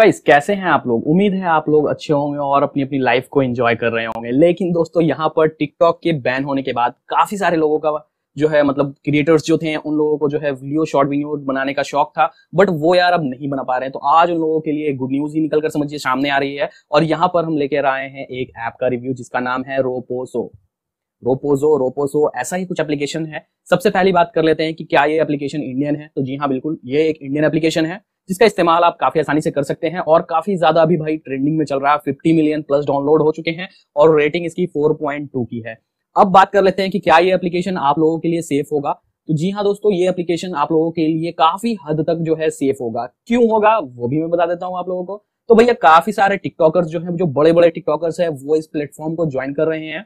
guys कैसे हैं आप लोग उम्मीद है आप लोग अच्छे होंगे और अपनी अपनी लाइफ को एंजॉय कर रहे होंगे लेकिन दोस्तों यहाँ पर टिकटॉक के बैन होने के बाद काफी सारे लोगों का जो है मतलब क्रिएटर्स जो थे उन लोगों को जो है वीडियो शॉर्ट वीडियो बनाने का शौक था बट वो यार अब नहीं बना पा रहे हैं तो आज उन लोगों के लिए गुड न्यूज ही निकलकर समझिए सामने आ रही है और यहाँ पर हम लेकर आए हैं एक ऐप का रिव्यू जिसका नाम है रोपोसो रोपोजो रोपोसो ऐसा ही कुछ एप्लीकेशन है सबसे पहली बात कर लेते हैं कि क्या ये एप्लीकेशन इंडियन है तो जी हाँ बिल्कुल ये एक इंडियन एप्लीकेशन है जिसका इस्तेमाल आप काफी आसानी से कर सकते हैं और काफी ज्यादा अभी भाई ट्रेंडिंग में चल रहा है फिफ्टी मिलियन प्लस डाउनलोड हो चुके हैं और रेटिंग इसकी फोर की है अब बात कर लेते हैं कि क्या ये एप्लीकेशन आप लोगों के लिए सेफ होगा तो जी हाँ दोस्तों ये एप्लीकेशन आप लोगों के लिए काफी हद तक जो है सेफ होगा क्यों होगा वो भी मैं बता देता हूँ आप लोगों को तो भैया काफी सारे टिकटॉकर्स जो हैं जो बड़े बड़े टिकटॉकर्स हैं वो इस प्लेटफॉर्म को ज्वाइन कर रहे हैं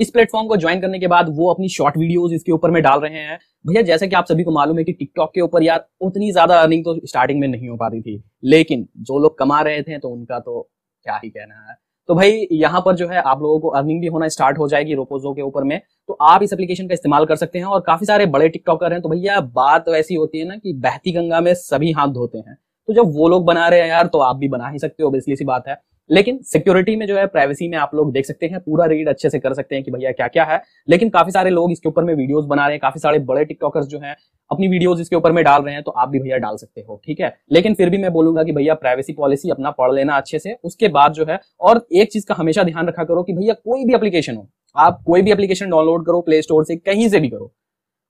इस प्लेटफॉर्म को ज्वाइन करने के बाद वो अपनी शॉर्ट वीडियोस इसके ऊपर में डाल रहे हैं भैया जैसे कि आप सभी को मालूम है कि टिकटॉक के ऊपर यार उतनी ज्यादा अर्निंग तो स्टार्टिंग में नहीं हो पाती थी लेकिन जो लोग कमा रहे थे तो उनका तो क्या ही कहना है तो भाई यहाँ पर जो है आप लोगों को अर्निंग भी होना स्टार्ट हो जाएगी रोपोजो के ऊपर में तो आप इस एप्लीकेशन का इस्तेमाल कर सकते हैं और काफी सारे बड़े टिकटॉकर हैं तो भैया बात वैसी तो होती है ना कि बहती गंगा में सभी हाथ धोते हैं तो जब वो लोग बना रहे हैं यार तो आप भी बना ही सकते हो बेसली सी बात है लेकिन सिक्योरिटी में जो है प्राइवेसी में आप लोग देख सकते हैं पूरा रीड अच्छे से कर सकते हैं कि भैया क्या क्या है लेकिन काफी सारे लोग इसके ऊपर में वीडियोस बना रहे हैं काफी सारे बड़े टिकटॉकर्स जो हैं अपनी वीडियोस इसके ऊपर में डाल रहे हैं तो आप भी भैया डाल सकते हो ठीक है लेकिन फिर भी मैं बोलूंगा कि भैया प्राइवेसी पॉलिसी अपना पढ़ लेना अच्छे से उसके बाद जो है और एक चीज का हमेशा ध्यान रखा करो कि भैया कोई भी अप्लीकेशन हो आप कोई भी अप्लीकेशन डाउनलोड करो प्ले स्टोर से कहीं से भी करो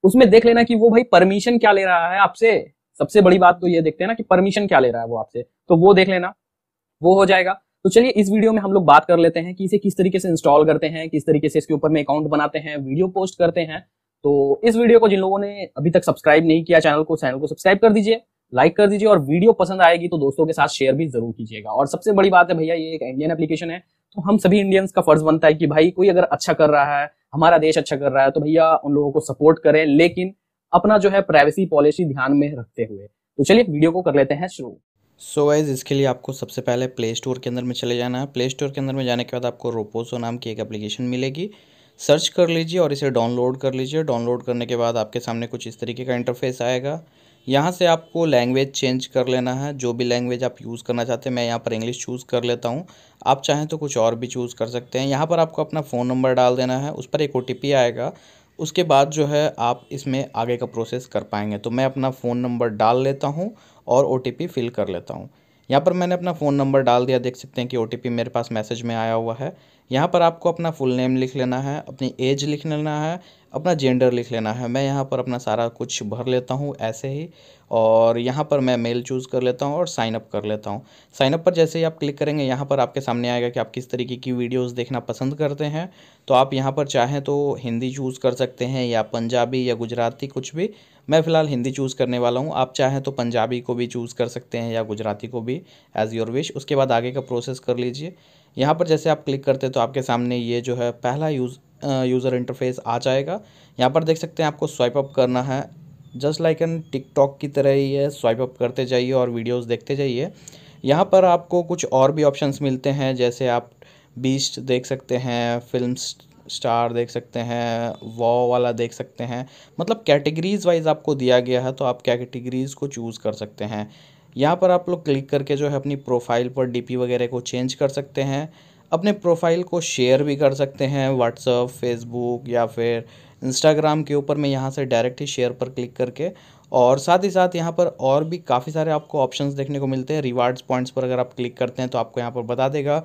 उसमें देख लेना कि वो भाई परमिशन क्या ले रहा है आपसे सबसे बड़ी बात तो ये देखते हैं ना कि परमिशन क्या ले रहा है वो आपसे तो वो देख लेना वो हो जाएगा तो चलिए इस वीडियो में हम लोग बात कर लेते हैं कि इसे किस तरीके से इंस्टॉल करते हैं किस तरीके से इसके ऊपर में अकाउंट बनाते हैं वीडियो पोस्ट करते हैं तो इस वीडियो को जिन लोगों ने अभी तक सब्सक्राइब नहीं किया चैनल को चैनल को सब्सक्राइब कर दीजिए लाइक कर दीजिए और वीडियो पसंद आएगी तो दोस्तों के साथ शेयर भी जरूर कीजिएगा और सबसे बड़ी बात है भैया ये एक इंडियन एप्लीकेशन है तो हम सभी इंडियंस का फर्ज बनता है कि भाई कोई अगर अच्छा कर रहा है हमारा देश अच्छा कर रहा है तो भैया उन लोगों को सपोर्ट करें लेकिन अपना जो है प्राइवेसी पॉलिसी ध्यान में रखते हुए तो चलिए वीडियो को कर लेते हैं शुरू सो so वाइज इसके लिए आपको सबसे पहले प्ले स्टोर के अंदर में चले जाना है प्ले स्टोर के अंदर में जाने के बाद आपको रोपोसो नाम की एक एप्लीकेशन मिलेगी सर्च कर लीजिए और इसे डाउनलोड कर लीजिए डाउनलोड करने के बाद आपके सामने कुछ इस तरीके का इंटरफेस आएगा यहाँ से आपको लैंग्वेज चेंज कर लेना है जो भी लैंग्वेज आप यूज़ करना चाहते हैं मैं यहाँ पर इंग्लिश चूज़ कर लेता हूँ आप चाहें तो कुछ और भी चूज़ कर सकते हैं यहाँ पर आपको अपना फ़ोन नंबर डाल देना है उस पर एक ओ आएगा उसके बाद जो है आप इसमें आगे का प्रोसेस कर पाएंगे तो मैं अपना फ़ोन नंबर डाल लेता हूँ और ओ फ़िल कर लेता हूँ यहाँ पर मैंने अपना फ़ोन नंबर डाल दिया देख सकते हैं कि ओ मेरे पास मैसेज में आया हुआ है यहाँ पर आपको अपना फुल नेम लिख लेना है अपनी एज लिख लेना है अपना जेंडर लिख लेना है मैं यहाँ पर अपना सारा कुछ भर लेता हूँ ऐसे ही और यहाँ पर मैं मेल चूज़ कर लेता हूँ और साइनअप कर लेता हूँ साइनअप पर जैसे ही आप क्लिक करेंगे यहाँ पर आपके सामने आएगा कि आप किस तरीके की वीडियोस देखना पसंद करते हैं तो आप यहाँ पर चाहें तो हिंदी चूज़ कर सकते हैं या पंजाबी या गुजराती कुछ भी मैं फ़िलहाल हिंदी चूज़ करने वाला हूँ आप चाहें तो पंजाबी को भी चूज़ कर सकते हैं या गुजराती को भी एज़ योर विश उसके बाद आगे का प्रोसेस कर लीजिए यहाँ पर जैसे आप क्लिक करते हैं तो आपके सामने ये जो है पहला यूज़ यूज़र इंटरफेस आ जाएगा यहाँ पर देख सकते हैं आपको स्वाइप अप करना है जस्ट लाइक एन टिकटॉक की तरह ही है स्वाइप अप करते जाइए और वीडियोस देखते जाइए यहाँ पर आपको कुछ और भी ऑप्शंस मिलते हैं जैसे आप बीस्ट देख सकते हैं फिल्म स्टार देख सकते हैं वॉ वाला देख सकते हैं मतलब कैटेगरीज़ वाइज आपको दिया गया है तो आप कैटेगरीज़ को चूज़ कर सकते हैं यहाँ पर आप लोग क्लिक करके जो है अपनी प्रोफाइल पर डीपी वगैरह को चेंज कर सकते हैं अपने प्रोफाइल को शेयर भी कर सकते हैं व्हाट्सअप फेसबुक या फिर इंस्टाग्राम के ऊपर मैं यहाँ से डायरेक्ट ही शेयर पर क्लिक करके और साथ ही साथ यहाँ पर और भी काफ़ी सारे आपको ऑप्शंस देखने को मिलते हैं रिवार्ड्स पॉइंट्स पर अगर आप क्लिक करते हैं तो आपको यहाँ पर बता देगा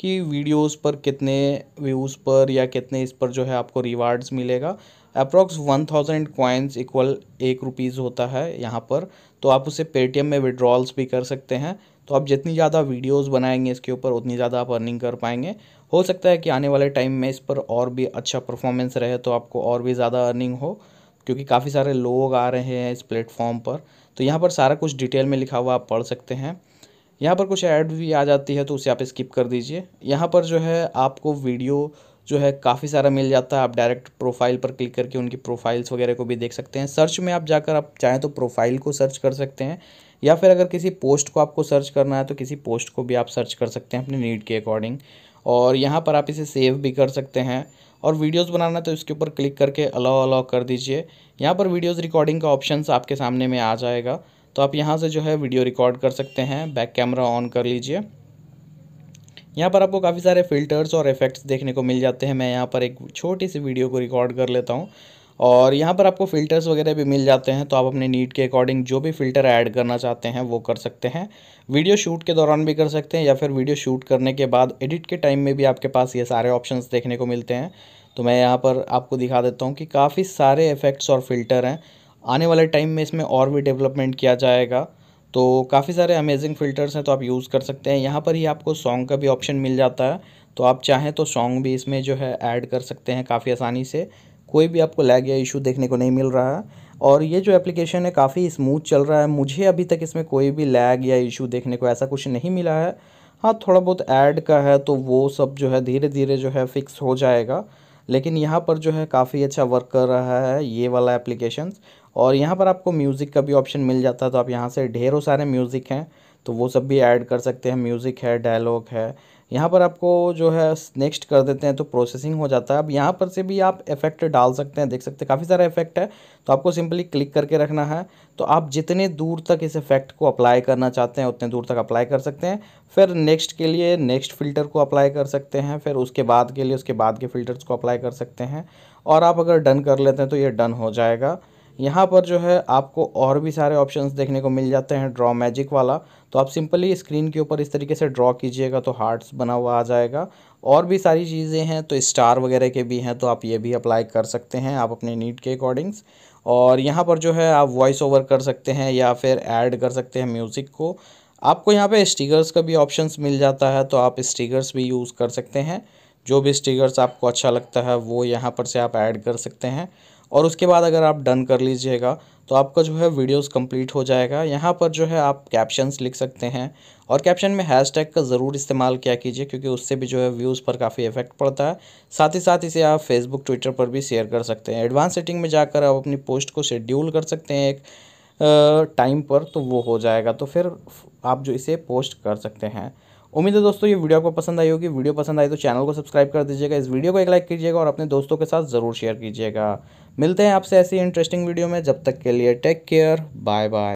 कि वीडियोस पर कितने व्यूज़ पर या कितने इस पर जो है आपको रिवार्ड्स मिलेगा approx one thousand coins equal एक रुपीज़ होता है यहाँ पर तो आप उसे पेटीएम में विड्रॉल्स भी कर सकते हैं तो आप जितनी ज़्यादा वीडियोस बनाएंगे इसके ऊपर उतनी ज़्यादा आप अर्निंग कर पाएंगे हो सकता है कि आने वाले टाइम में इस पर और भी अच्छा परफॉर्मेंस रहे तो आपको और भी ज़्यादा अर्निंग हो क्योंकि काफ़ी सारे लोग आ रहे हैं इस प्लेटफॉर्म पर तो यहाँ पर सारा कुछ डिटेल में लिखा हुआ आप पढ़ सकते हैं यहाँ पर कुछ ऐड भी आ जाती है तो उसे आप स्किप कर दीजिए यहाँ पर जो है आपको वीडियो जो है काफ़ी सारा मिल जाता है आप डायरेक्ट प्रोफाइल पर क्लिक करके उनकी प्रोफाइल्स वगैरह को भी देख सकते हैं सर्च में आप जाकर आप चाहें तो प्रोफाइल को सर्च कर सकते हैं या फिर अगर किसी पोस्ट को आपको सर्च करना है तो किसी पोस्ट को भी आप सर्च कर सकते हैं अपने नीड के अकॉर्डिंग और यहाँ पर आप इसे सेव भी कर सकते हैं और वीडियोस बनाना तो इसके ऊपर क्लिक करके अलाउ अलाउ कर दीजिए यहाँ पर वीडियोस रिकॉर्डिंग का ऑप्शन आपके सामने में आ जाएगा तो आप यहाँ से जो है वीडियो रिकॉर्ड कर सकते हैं बैक कैमरा ऑन कर लीजिए यहाँ पर आपको काफ़ी सारे फ़िल्टर्स और इफ़ेक्ट्स देखने को मिल जाते हैं मैं यहाँ पर एक छोटी सी वीडियो को रिकॉर्ड कर लेता हूँ और यहाँ पर आपको फ़िल्टर्स वगैरह भी मिल जाते हैं तो आप अपने नीड के अकॉर्डिंग जो भी फ़िल्टर ऐड करना चाहते हैं वो कर सकते हैं वीडियो शूट के दौरान भी कर सकते हैं या फिर वीडियो शूट करने के बाद एडिट के टाइम में भी आपके पास ये सारे ऑप्शंस देखने को मिलते हैं तो मैं यहाँ पर आपको दिखा देता हूँ कि काफ़ी सारे इफ़ेक्ट्स और फ़िल्टर हैं आने वाले टाइम में इसमें और भी डेवलपमेंट किया जाएगा तो काफ़ी सारे अमेजिंग फ़िल्टर्स हैं तो आप यूज़ कर सकते हैं यहाँ पर ही आपको सॉन्ग का भी ऑप्शन मिल जाता है तो आप चाहें तो सॉन्ग भी इसमें जो है ऐड कर सकते हैं काफ़ी आसानी से कोई भी आपको लैग या इशू देखने को नहीं मिल रहा है और ये जो एप्लीकेशन है काफ़ी स्मूथ चल रहा है मुझे अभी तक इसमें कोई भी लैग या इशू देखने को ऐसा कुछ नहीं मिला है हाँ थोड़ा बहुत ऐड का है तो वो सब जो है धीरे धीरे जो है फ़िक्स हो जाएगा लेकिन यहाँ पर जो है काफ़ी अच्छा वर्क कर रहा है ये वाला एप्लीकेशन और यहाँ पर आपको म्यूज़िक का भी ऑप्शन मिल जाता है तो आप यहाँ से ढेरों सारे म्यूज़िक हैं तो वो सब भी ऐड कर सकते हैं म्यूज़िक है डायलॉग है यहाँ पर आपको जो है नेक्स्ट कर देते हैं तो प्रोसेसिंग हो जाता है अब यहाँ पर से भी आप इफेक्ट डाल सकते हैं देख सकते हैं काफ़ी सारा इफेक्ट है तो आपको सिंपली क्लिक करके रखना है तो आप जितने दूर तक इस इफेक्ट को अप्लाई करना चाहते हैं उतने दूर तक अप्लाई कर सकते हैं फिर नेक्स्ट के लिए नेक्स्ट फिल्टर को अप्लाई कर सकते हैं फिर उसके बाद के लिए उसके बाद के फिल्टर्स को अप्लाई कर सकते हैं और आप अगर डन कर लेते हैं तो ये डन हो जाएगा यहाँ पर जो है आपको और भी सारे ऑप्शंस देखने को मिल जाते हैं ड्रॉ मैजिक वाला तो आप सिंपली स्क्रीन के ऊपर इस तरीके से ड्रॉ कीजिएगा तो हार्ट्स बना हुआ आ जाएगा और भी सारी चीज़ें हैं तो स्टार वगैरह के भी हैं तो आप ये भी अप्लाई कर सकते हैं आप अपने नीड के अकॉर्डिंग्स और यहाँ पर जो है आप वॉइस ओवर कर सकते हैं या फिर ऐड कर सकते हैं म्यूज़िक को आपको यहाँ पे स्टिकर्स का भी ऑप्शंस मिल जाता है तो आप स्टिकर्स भी यूज़ कर सकते हैं जो भी स्टिकर्स आपको अच्छा लगता है वो यहाँ पर से आप ऐड कर सकते हैं और उसके बाद अगर आप डन कर लीजिएगा तो आपका जो है वीडियोस कंप्लीट हो जाएगा यहाँ पर जो है आप कैप्शंस लिख सकते हैं और कैप्शन में हैशटैग का ज़रूर इस्तेमाल किया कीजिए क्योंकि उससे भी जो है व्यूज़ पर काफ़ी इफेक्ट पड़ता है साथ ही साथ इसे आप फेसबुक ट्विटर पर भी शेयर कर सकते हैं एडवांस सेटिंग में जाकर आप अपनी पोस्ट को शेड्यूल कर सकते हैं एक टाइम पर तो वो हो जाएगा तो फिर आप जो इसे पोस्ट कर सकते हैं उम्मीद है दोस्तों ये वीडियो आपको पसंद आई होगी वीडियो पसंद आई तो चैनल को सब्सक्राइब कर दीजिएगा इस वीडियो को एक लाइक कीजिएगा और अपने दोस्तों के साथ ज़रूर शेयर कीजिएगा मिलते हैं आपसे ऐसी इंटरेस्टिंग वीडियो में जब तक के लिए टेक केयर बाय बाय